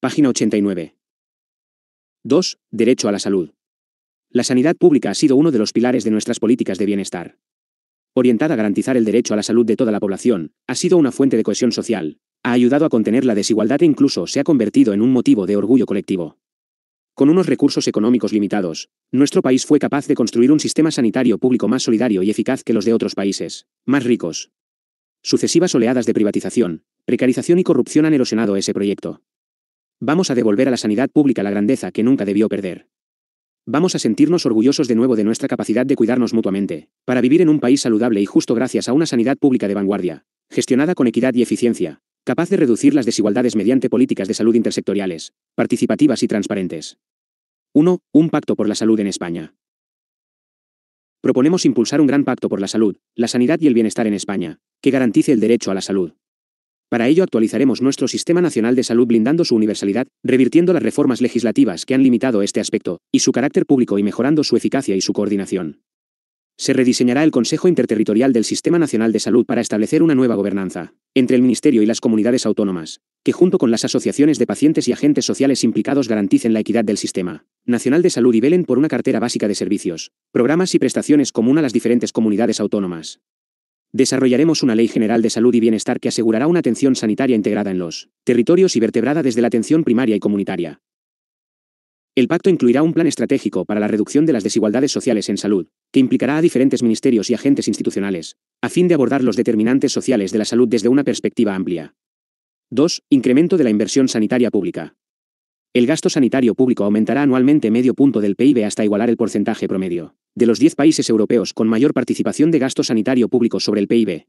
Página 89. 2. Derecho a la salud. La sanidad pública ha sido uno de los pilares de nuestras políticas de bienestar. Orientada a garantizar el derecho a la salud de toda la población, ha sido una fuente de cohesión social, ha ayudado a contener la desigualdad e incluso se ha convertido en un motivo de orgullo colectivo. Con unos recursos económicos limitados, nuestro país fue capaz de construir un sistema sanitario público más solidario y eficaz que los de otros países, más ricos. Sucesivas oleadas de privatización, precarización y corrupción han erosionado ese proyecto. Vamos a devolver a la sanidad pública la grandeza que nunca debió perder. Vamos a sentirnos orgullosos de nuevo de nuestra capacidad de cuidarnos mutuamente, para vivir en un país saludable y justo gracias a una sanidad pública de vanguardia, gestionada con equidad y eficiencia, capaz de reducir las desigualdades mediante políticas de salud intersectoriales, participativas y transparentes. 1. Un pacto por la salud en España. Proponemos impulsar un gran pacto por la salud, la sanidad y el bienestar en España, que garantice el derecho a la salud, para ello actualizaremos nuestro Sistema Nacional de Salud blindando su universalidad, revirtiendo las reformas legislativas que han limitado este aspecto, y su carácter público y mejorando su eficacia y su coordinación. Se rediseñará el Consejo Interterritorial del Sistema Nacional de Salud para establecer una nueva gobernanza, entre el Ministerio y las comunidades autónomas, que junto con las asociaciones de pacientes y agentes sociales implicados garanticen la equidad del Sistema Nacional de Salud y velen por una cartera básica de servicios, programas y prestaciones común a las diferentes comunidades autónomas. Desarrollaremos una ley general de salud y bienestar que asegurará una atención sanitaria integrada en los territorios y vertebrada desde la atención primaria y comunitaria. El pacto incluirá un plan estratégico para la reducción de las desigualdades sociales en salud, que implicará a diferentes ministerios y agentes institucionales, a fin de abordar los determinantes sociales de la salud desde una perspectiva amplia. 2. Incremento de la inversión sanitaria pública. El gasto sanitario público aumentará anualmente medio punto del PIB hasta igualar el porcentaje promedio de los 10 países europeos con mayor participación de gasto sanitario público sobre el PIB.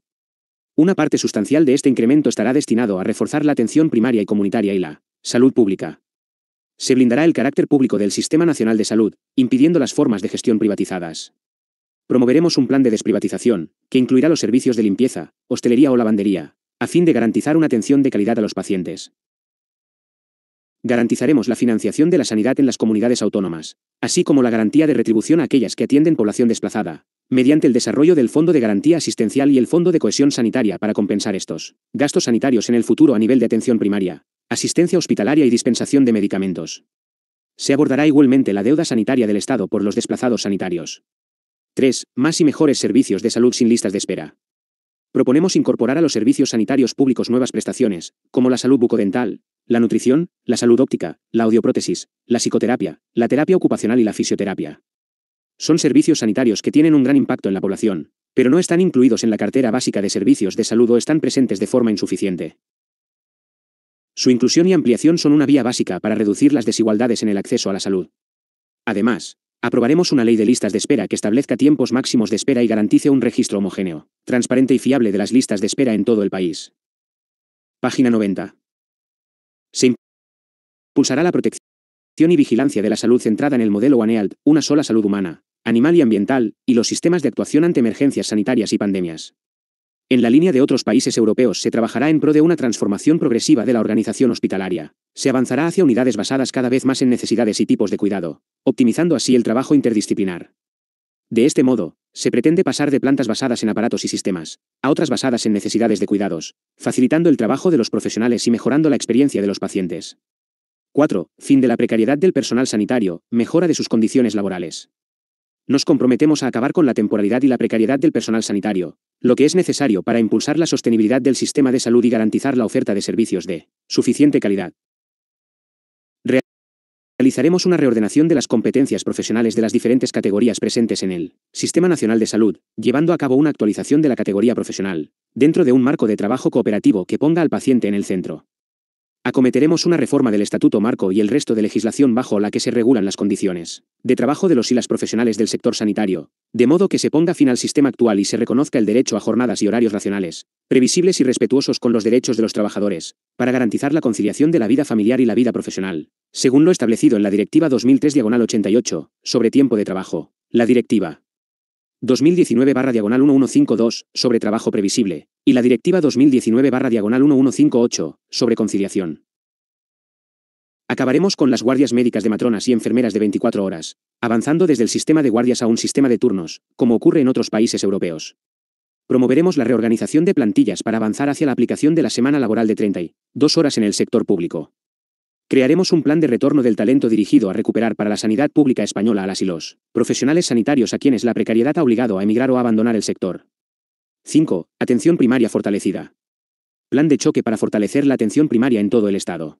Una parte sustancial de este incremento estará destinado a reforzar la atención primaria y comunitaria y la salud pública. Se blindará el carácter público del Sistema Nacional de Salud, impidiendo las formas de gestión privatizadas. Promoveremos un plan de desprivatización, que incluirá los servicios de limpieza, hostelería o lavandería, a fin de garantizar una atención de calidad a los pacientes. Garantizaremos la financiación de la sanidad en las comunidades autónomas, así como la garantía de retribución a aquellas que atienden población desplazada, mediante el desarrollo del Fondo de Garantía Asistencial y el Fondo de Cohesión Sanitaria para compensar estos gastos sanitarios en el futuro a nivel de atención primaria, asistencia hospitalaria y dispensación de medicamentos. Se abordará igualmente la deuda sanitaria del Estado por los desplazados sanitarios. 3. Más y mejores servicios de salud sin listas de espera. Proponemos incorporar a los servicios sanitarios públicos nuevas prestaciones, como la salud bucodental, la nutrición, la salud óptica, la audioprótesis, la psicoterapia, la terapia ocupacional y la fisioterapia. Son servicios sanitarios que tienen un gran impacto en la población, pero no están incluidos en la cartera básica de servicios de salud o están presentes de forma insuficiente. Su inclusión y ampliación son una vía básica para reducir las desigualdades en el acceso a la salud. Además, Aprobaremos una ley de listas de espera que establezca tiempos máximos de espera y garantice un registro homogéneo, transparente y fiable de las listas de espera en todo el país. Página 90. Se impulsará la protección y vigilancia de la salud centrada en el modelo One Health, una sola salud humana, animal y ambiental, y los sistemas de actuación ante emergencias sanitarias y pandemias. En la línea de otros países europeos se trabajará en pro de una transformación progresiva de la organización hospitalaria. Se avanzará hacia unidades basadas cada vez más en necesidades y tipos de cuidado, optimizando así el trabajo interdisciplinar. De este modo, se pretende pasar de plantas basadas en aparatos y sistemas, a otras basadas en necesidades de cuidados, facilitando el trabajo de los profesionales y mejorando la experiencia de los pacientes. 4. Fin de la precariedad del personal sanitario, mejora de sus condiciones laborales nos comprometemos a acabar con la temporalidad y la precariedad del personal sanitario, lo que es necesario para impulsar la sostenibilidad del sistema de salud y garantizar la oferta de servicios de suficiente calidad. Realizaremos una reordenación de las competencias profesionales de las diferentes categorías presentes en el Sistema Nacional de Salud, llevando a cabo una actualización de la categoría profesional, dentro de un marco de trabajo cooperativo que ponga al paciente en el centro, Acometeremos una reforma del Estatuto Marco y el resto de legislación bajo la que se regulan las condiciones de trabajo de los y las profesionales del sector sanitario, de modo que se ponga fin al sistema actual y se reconozca el derecho a jornadas y horarios racionales, previsibles y respetuosos con los derechos de los trabajadores, para garantizar la conciliación de la vida familiar y la vida profesional, según lo establecido en la Directiva 2003-88, sobre tiempo de trabajo. La Directiva 2019-1152, sobre trabajo previsible, y la Directiva 2019-1158, sobre conciliación. Acabaremos con las guardias médicas de matronas y enfermeras de 24 horas, avanzando desde el sistema de guardias a un sistema de turnos, como ocurre en otros países europeos. Promoveremos la reorganización de plantillas para avanzar hacia la aplicación de la semana laboral de 32 horas en el sector público. Crearemos un plan de retorno del talento dirigido a recuperar para la sanidad pública española a las y los profesionales sanitarios a quienes la precariedad ha obligado a emigrar o a abandonar el sector. 5. Atención primaria fortalecida. Plan de choque para fortalecer la atención primaria en todo el Estado.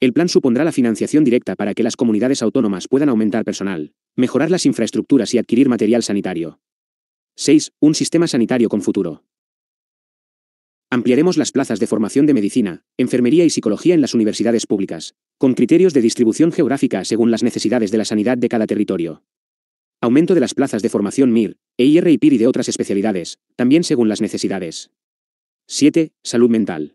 El plan supondrá la financiación directa para que las comunidades autónomas puedan aumentar personal, mejorar las infraestructuras y adquirir material sanitario. 6. Un sistema sanitario con futuro. Ampliaremos las plazas de formación de medicina, enfermería y psicología en las universidades públicas, con criterios de distribución geográfica según las necesidades de la sanidad de cada territorio. Aumento de las plazas de formación MIR, EIR y PIR y de otras especialidades, también según las necesidades. 7. Salud mental.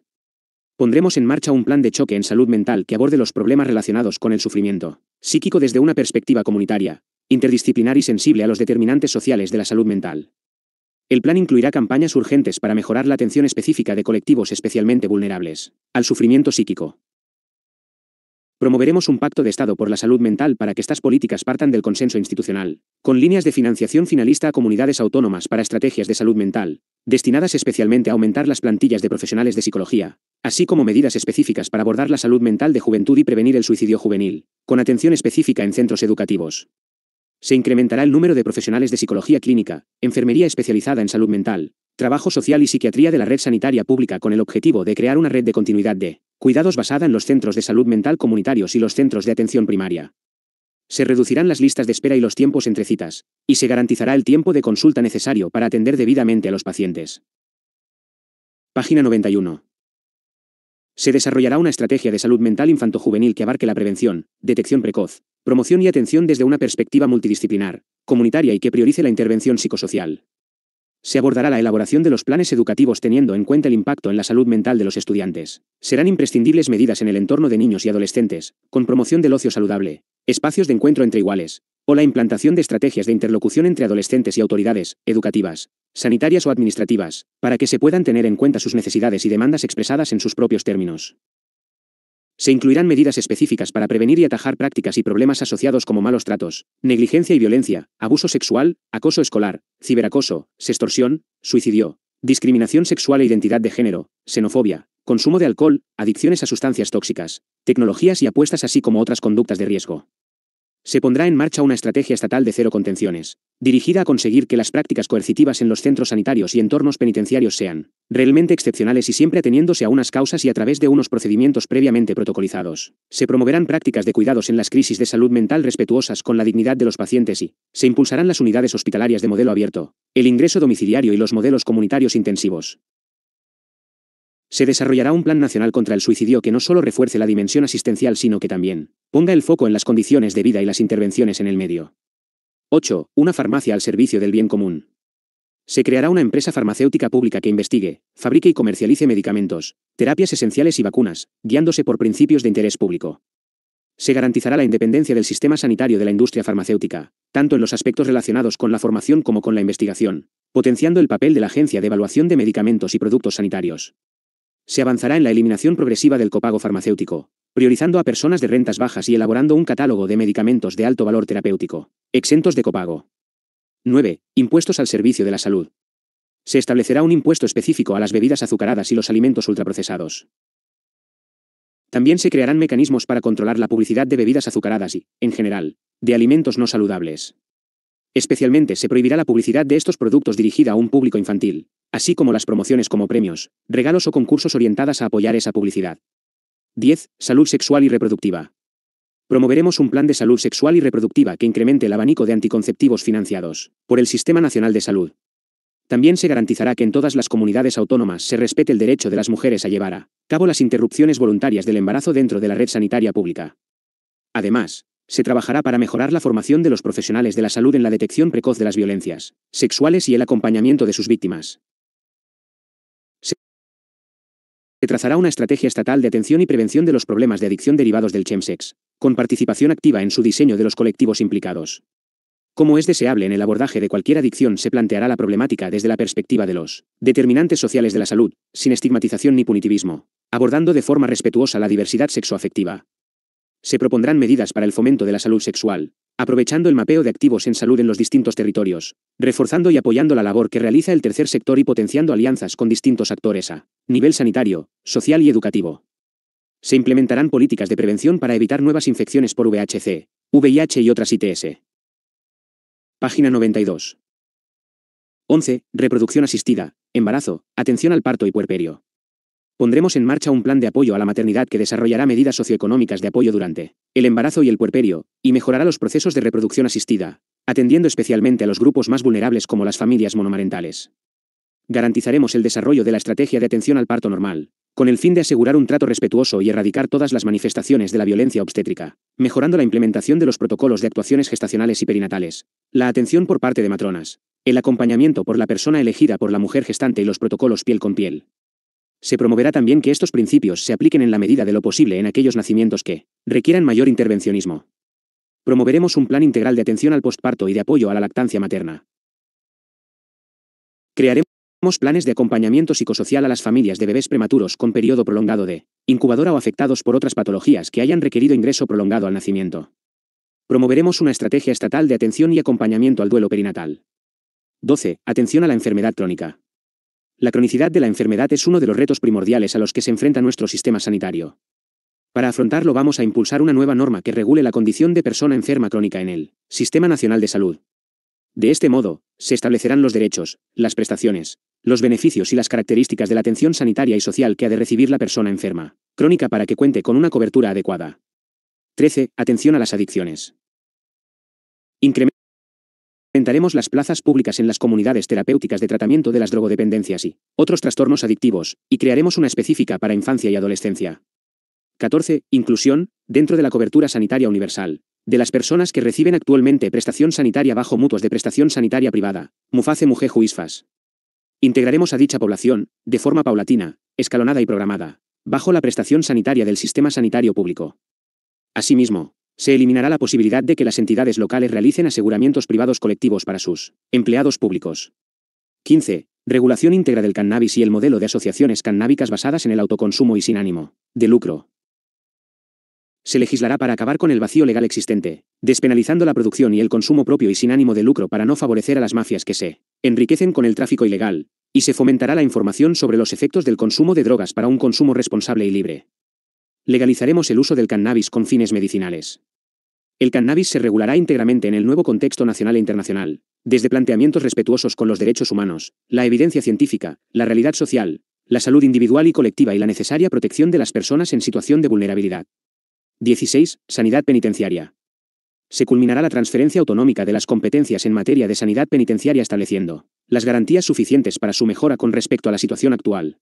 Pondremos en marcha un plan de choque en salud mental que aborde los problemas relacionados con el sufrimiento psíquico desde una perspectiva comunitaria, interdisciplinar y sensible a los determinantes sociales de la salud mental. El plan incluirá campañas urgentes para mejorar la atención específica de colectivos especialmente vulnerables al sufrimiento psíquico. Promoveremos un pacto de Estado por la salud mental para que estas políticas partan del consenso institucional, con líneas de financiación finalista a comunidades autónomas para estrategias de salud mental, destinadas especialmente a aumentar las plantillas de profesionales de psicología, así como medidas específicas para abordar la salud mental de juventud y prevenir el suicidio juvenil, con atención específica en centros educativos. Se incrementará el número de profesionales de psicología clínica, enfermería especializada en salud mental, trabajo social y psiquiatría de la red sanitaria pública con el objetivo de crear una red de continuidad de cuidados basada en los centros de salud mental comunitarios y los centros de atención primaria. Se reducirán las listas de espera y los tiempos entre citas, y se garantizará el tiempo de consulta necesario para atender debidamente a los pacientes. Página 91. Se desarrollará una estrategia de salud mental infantojuvenil que abarque la prevención, detección precoz, promoción y atención desde una perspectiva multidisciplinar, comunitaria y que priorice la intervención psicosocial. Se abordará la elaboración de los planes educativos teniendo en cuenta el impacto en la salud mental de los estudiantes. Serán imprescindibles medidas en el entorno de niños y adolescentes, con promoción del ocio saludable, espacios de encuentro entre iguales, o la implantación de estrategias de interlocución entre adolescentes y autoridades, educativas, sanitarias o administrativas, para que se puedan tener en cuenta sus necesidades y demandas expresadas en sus propios términos. Se incluirán medidas específicas para prevenir y atajar prácticas y problemas asociados como malos tratos, negligencia y violencia, abuso sexual, acoso escolar, ciberacoso, sextorsión, suicidio, discriminación sexual e identidad de género, xenofobia, consumo de alcohol, adicciones a sustancias tóxicas, tecnologías y apuestas así como otras conductas de riesgo. Se pondrá en marcha una estrategia estatal de cero contenciones, dirigida a conseguir que las prácticas coercitivas en los centros sanitarios y entornos penitenciarios sean realmente excepcionales y siempre ateniéndose a unas causas y a través de unos procedimientos previamente protocolizados. Se promoverán prácticas de cuidados en las crisis de salud mental respetuosas con la dignidad de los pacientes y se impulsarán las unidades hospitalarias de modelo abierto, el ingreso domiciliario y los modelos comunitarios intensivos. Se desarrollará un plan nacional contra el suicidio que no solo refuerce la dimensión asistencial, sino que también ponga el foco en las condiciones de vida y las intervenciones en el medio. 8. Una farmacia al servicio del bien común. Se creará una empresa farmacéutica pública que investigue, fabrique y comercialice medicamentos, terapias esenciales y vacunas, guiándose por principios de interés público. Se garantizará la independencia del sistema sanitario de la industria farmacéutica, tanto en los aspectos relacionados con la formación como con la investigación, potenciando el papel de la Agencia de Evaluación de Medicamentos y Productos Sanitarios. Se avanzará en la eliminación progresiva del copago farmacéutico, priorizando a personas de rentas bajas y elaborando un catálogo de medicamentos de alto valor terapéutico, exentos de copago. 9. Impuestos al servicio de la salud. Se establecerá un impuesto específico a las bebidas azucaradas y los alimentos ultraprocesados. También se crearán mecanismos para controlar la publicidad de bebidas azucaradas y, en general, de alimentos no saludables. Especialmente se prohibirá la publicidad de estos productos dirigida a un público infantil, así como las promociones como premios, regalos o concursos orientadas a apoyar esa publicidad. 10. Salud sexual y reproductiva. Promoveremos un plan de salud sexual y reproductiva que incremente el abanico de anticonceptivos financiados por el Sistema Nacional de Salud. También se garantizará que en todas las comunidades autónomas se respete el derecho de las mujeres a llevar a cabo las interrupciones voluntarias del embarazo dentro de la red sanitaria pública. Además, se trabajará para mejorar la formación de los profesionales de la salud en la detección precoz de las violencias sexuales y el acompañamiento de sus víctimas. Se trazará una estrategia estatal de atención y prevención de los problemas de adicción derivados del chemsex, con participación activa en su diseño de los colectivos implicados. Como es deseable en el abordaje de cualquier adicción, se planteará la problemática desde la perspectiva de los determinantes sociales de la salud, sin estigmatización ni punitivismo, abordando de forma respetuosa la diversidad sexoafectiva, se propondrán medidas para el fomento de la salud sexual, aprovechando el mapeo de activos en salud en los distintos territorios, reforzando y apoyando la labor que realiza el tercer sector y potenciando alianzas con distintos actores a nivel sanitario, social y educativo. Se implementarán políticas de prevención para evitar nuevas infecciones por VHC, VIH y otras ITS. Página 92. 11. Reproducción asistida, embarazo, atención al parto y puerperio. Pondremos en marcha un plan de apoyo a la maternidad que desarrollará medidas socioeconómicas de apoyo durante el embarazo y el puerperio, y mejorará los procesos de reproducción asistida, atendiendo especialmente a los grupos más vulnerables como las familias monomarentales. Garantizaremos el desarrollo de la estrategia de atención al parto normal, con el fin de asegurar un trato respetuoso y erradicar todas las manifestaciones de la violencia obstétrica, mejorando la implementación de los protocolos de actuaciones gestacionales y perinatales, la atención por parte de matronas, el acompañamiento por la persona elegida por la mujer gestante y los protocolos piel con piel. Se promoverá también que estos principios se apliquen en la medida de lo posible en aquellos nacimientos que requieran mayor intervencionismo. Promoveremos un plan integral de atención al postparto y de apoyo a la lactancia materna. Crearemos planes de acompañamiento psicosocial a las familias de bebés prematuros con periodo prolongado de incubadora o afectados por otras patologías que hayan requerido ingreso prolongado al nacimiento. Promoveremos una estrategia estatal de atención y acompañamiento al duelo perinatal. 12. Atención a la enfermedad crónica. La cronicidad de la enfermedad es uno de los retos primordiales a los que se enfrenta nuestro sistema sanitario. Para afrontarlo vamos a impulsar una nueva norma que regule la condición de persona enferma crónica en el Sistema Nacional de Salud. De este modo, se establecerán los derechos, las prestaciones, los beneficios y las características de la atención sanitaria y social que ha de recibir la persona enferma, crónica para que cuente con una cobertura adecuada. 13. Atención a las adicciones. Aumentaremos las plazas públicas en las comunidades terapéuticas de tratamiento de las drogodependencias y otros trastornos adictivos, y crearemos una específica para infancia y adolescencia. 14. Inclusión, dentro de la cobertura sanitaria universal, de las personas que reciben actualmente prestación sanitaria bajo mutuos de prestación sanitaria privada, MUFACE MUJE JUISFAS. Integraremos a dicha población, de forma paulatina, escalonada y programada, bajo la prestación sanitaria del sistema sanitario público. Asimismo, se eliminará la posibilidad de que las entidades locales realicen aseguramientos privados colectivos para sus empleados públicos. 15. Regulación íntegra del cannabis y el modelo de asociaciones cannábicas basadas en el autoconsumo y sin ánimo de lucro. Se legislará para acabar con el vacío legal existente, despenalizando la producción y el consumo propio y sin ánimo de lucro para no favorecer a las mafias que se enriquecen con el tráfico ilegal, y se fomentará la información sobre los efectos del consumo de drogas para un consumo responsable y libre legalizaremos el uso del cannabis con fines medicinales. El cannabis se regulará íntegramente en el nuevo contexto nacional e internacional, desde planteamientos respetuosos con los derechos humanos, la evidencia científica, la realidad social, la salud individual y colectiva y la necesaria protección de las personas en situación de vulnerabilidad. 16. Sanidad penitenciaria. Se culminará la transferencia autonómica de las competencias en materia de sanidad penitenciaria estableciendo las garantías suficientes para su mejora con respecto a la situación actual,